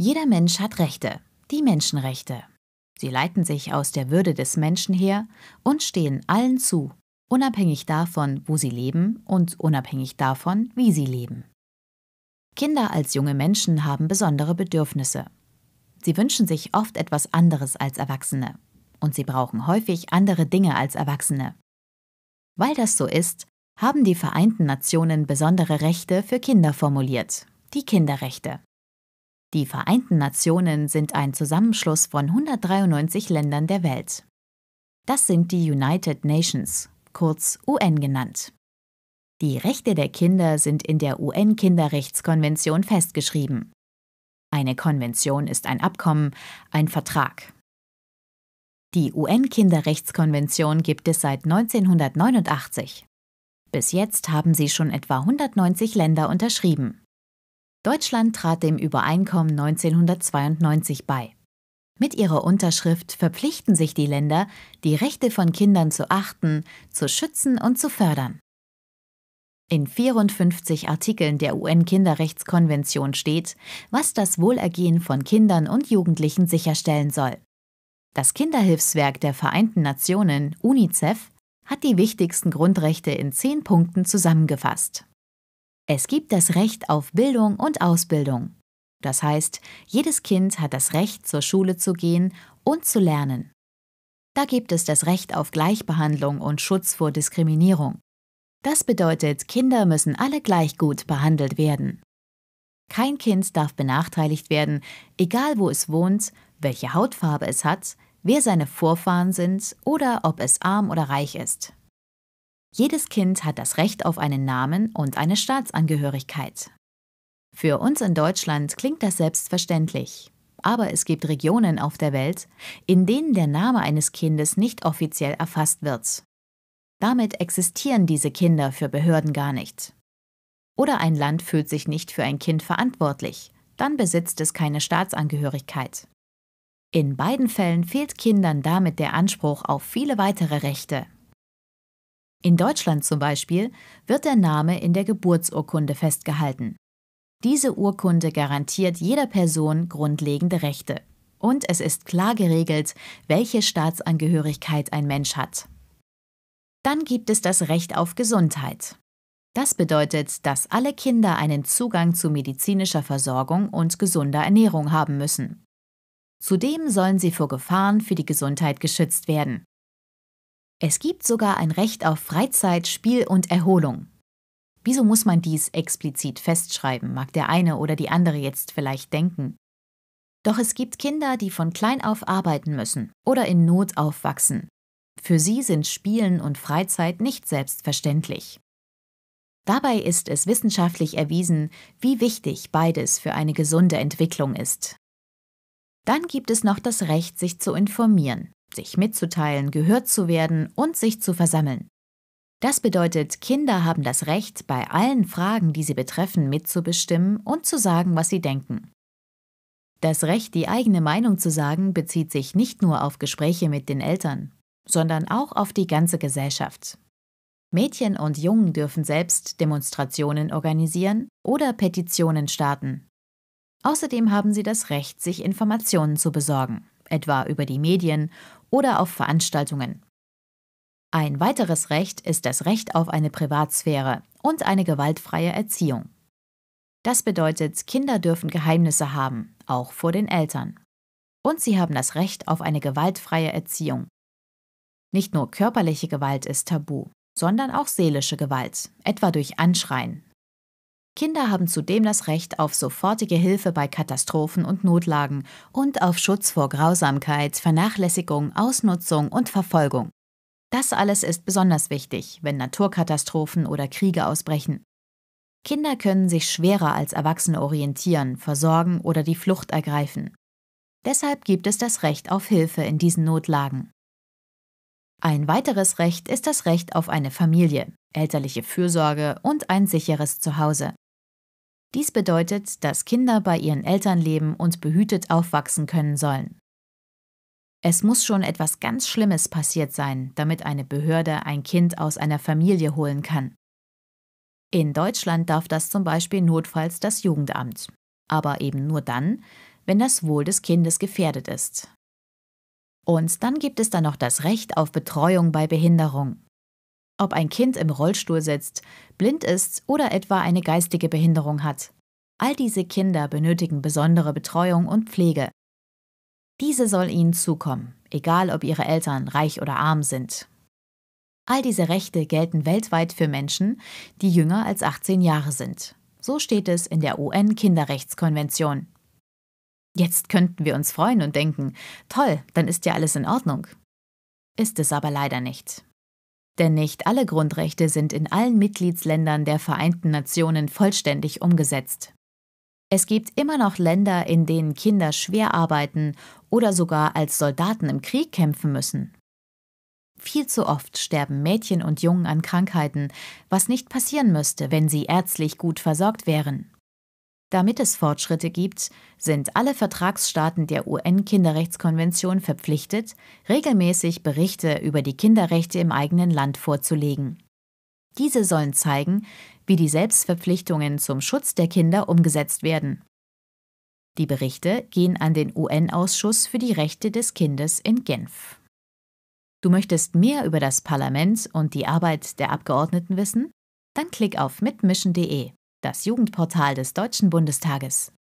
Jeder Mensch hat Rechte, die Menschenrechte. Sie leiten sich aus der Würde des Menschen her und stehen allen zu, unabhängig davon, wo sie leben und unabhängig davon, wie sie leben. Kinder als junge Menschen haben besondere Bedürfnisse. Sie wünschen sich oft etwas anderes als Erwachsene und sie brauchen häufig andere Dinge als Erwachsene. Weil das so ist, haben die Vereinten Nationen besondere Rechte für Kinder formuliert, die Kinderrechte. Die Vereinten Nationen sind ein Zusammenschluss von 193 Ländern der Welt. Das sind die United Nations, kurz UN genannt. Die Rechte der Kinder sind in der UN-Kinderrechtskonvention festgeschrieben. Eine Konvention ist ein Abkommen, ein Vertrag. Die UN-Kinderrechtskonvention gibt es seit 1989. Bis jetzt haben sie schon etwa 190 Länder unterschrieben. Deutschland trat dem Übereinkommen 1992 bei. Mit ihrer Unterschrift verpflichten sich die Länder, die Rechte von Kindern zu achten, zu schützen und zu fördern. In 54 Artikeln der UN-Kinderrechtskonvention steht, was das Wohlergehen von Kindern und Jugendlichen sicherstellen soll. Das Kinderhilfswerk der Vereinten Nationen, UNICEF, hat die wichtigsten Grundrechte in zehn Punkten zusammengefasst. Es gibt das Recht auf Bildung und Ausbildung. Das heißt, jedes Kind hat das Recht, zur Schule zu gehen und zu lernen. Da gibt es das Recht auf Gleichbehandlung und Schutz vor Diskriminierung. Das bedeutet, Kinder müssen alle gleich gut behandelt werden. Kein Kind darf benachteiligt werden, egal wo es wohnt, welche Hautfarbe es hat, wer seine Vorfahren sind oder ob es arm oder reich ist. Jedes Kind hat das Recht auf einen Namen und eine Staatsangehörigkeit. Für uns in Deutschland klingt das selbstverständlich. Aber es gibt Regionen auf der Welt, in denen der Name eines Kindes nicht offiziell erfasst wird. Damit existieren diese Kinder für Behörden gar nicht. Oder ein Land fühlt sich nicht für ein Kind verantwortlich, dann besitzt es keine Staatsangehörigkeit. In beiden Fällen fehlt Kindern damit der Anspruch auf viele weitere Rechte, in Deutschland zum Beispiel wird der Name in der Geburtsurkunde festgehalten. Diese Urkunde garantiert jeder Person grundlegende Rechte. Und es ist klar geregelt, welche Staatsangehörigkeit ein Mensch hat. Dann gibt es das Recht auf Gesundheit. Das bedeutet, dass alle Kinder einen Zugang zu medizinischer Versorgung und gesunder Ernährung haben müssen. Zudem sollen sie vor Gefahren für die Gesundheit geschützt werden. Es gibt sogar ein Recht auf Freizeit, Spiel und Erholung. Wieso muss man dies explizit festschreiben, mag der eine oder die andere jetzt vielleicht denken. Doch es gibt Kinder, die von klein auf arbeiten müssen oder in Not aufwachsen. Für sie sind Spielen und Freizeit nicht selbstverständlich. Dabei ist es wissenschaftlich erwiesen, wie wichtig beides für eine gesunde Entwicklung ist. Dann gibt es noch das Recht, sich zu informieren sich mitzuteilen, gehört zu werden und sich zu versammeln. Das bedeutet, Kinder haben das Recht, bei allen Fragen, die sie betreffen, mitzubestimmen und zu sagen, was sie denken. Das Recht, die eigene Meinung zu sagen, bezieht sich nicht nur auf Gespräche mit den Eltern, sondern auch auf die ganze Gesellschaft. Mädchen und Jungen dürfen selbst Demonstrationen organisieren oder Petitionen starten. Außerdem haben sie das Recht, sich Informationen zu besorgen, etwa über die Medien oder auf Veranstaltungen. Ein weiteres Recht ist das Recht auf eine Privatsphäre und eine gewaltfreie Erziehung. Das bedeutet, Kinder dürfen Geheimnisse haben, auch vor den Eltern. Und sie haben das Recht auf eine gewaltfreie Erziehung. Nicht nur körperliche Gewalt ist tabu, sondern auch seelische Gewalt, etwa durch Anschreien, Kinder haben zudem das Recht auf sofortige Hilfe bei Katastrophen und Notlagen und auf Schutz vor Grausamkeit, Vernachlässigung, Ausnutzung und Verfolgung. Das alles ist besonders wichtig, wenn Naturkatastrophen oder Kriege ausbrechen. Kinder können sich schwerer als Erwachsene orientieren, versorgen oder die Flucht ergreifen. Deshalb gibt es das Recht auf Hilfe in diesen Notlagen. Ein weiteres Recht ist das Recht auf eine Familie, elterliche Fürsorge und ein sicheres Zuhause. Dies bedeutet, dass Kinder bei ihren Eltern leben und behütet aufwachsen können sollen. Es muss schon etwas ganz Schlimmes passiert sein, damit eine Behörde ein Kind aus einer Familie holen kann. In Deutschland darf das zum Beispiel notfalls das Jugendamt, aber eben nur dann, wenn das Wohl des Kindes gefährdet ist. Und dann gibt es da noch das Recht auf Betreuung bei Behinderung. Ob ein Kind im Rollstuhl sitzt, blind ist oder etwa eine geistige Behinderung hat. All diese Kinder benötigen besondere Betreuung und Pflege. Diese soll ihnen zukommen, egal ob ihre Eltern reich oder arm sind. All diese Rechte gelten weltweit für Menschen, die jünger als 18 Jahre sind. So steht es in der UN-Kinderrechtskonvention. Jetzt könnten wir uns freuen und denken, toll, dann ist ja alles in Ordnung. Ist es aber leider nicht. Denn nicht alle Grundrechte sind in allen Mitgliedsländern der Vereinten Nationen vollständig umgesetzt. Es gibt immer noch Länder, in denen Kinder schwer arbeiten oder sogar als Soldaten im Krieg kämpfen müssen. Viel zu oft sterben Mädchen und Jungen an Krankheiten, was nicht passieren müsste, wenn sie ärztlich gut versorgt wären. Damit es Fortschritte gibt, sind alle Vertragsstaaten der UN-Kinderrechtskonvention verpflichtet, regelmäßig Berichte über die Kinderrechte im eigenen Land vorzulegen. Diese sollen zeigen, wie die Selbstverpflichtungen zum Schutz der Kinder umgesetzt werden. Die Berichte gehen an den UN-Ausschuss für die Rechte des Kindes in Genf. Du möchtest mehr über das Parlament und die Arbeit der Abgeordneten wissen? Dann klick auf mitmischen.de das Jugendportal des Deutschen Bundestages.